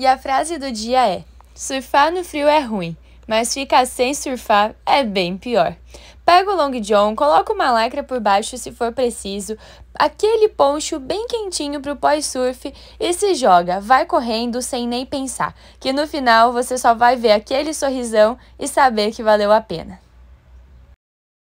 E a frase do dia é: Surfar no frio é ruim, mas ficar sem surfar é bem pior. Pega o long john, coloca uma lacra por baixo se for preciso, aquele poncho bem quentinho pro pós-surf e se joga, vai correndo sem nem pensar, que no final você só vai ver aquele sorrisão e saber que valeu a pena.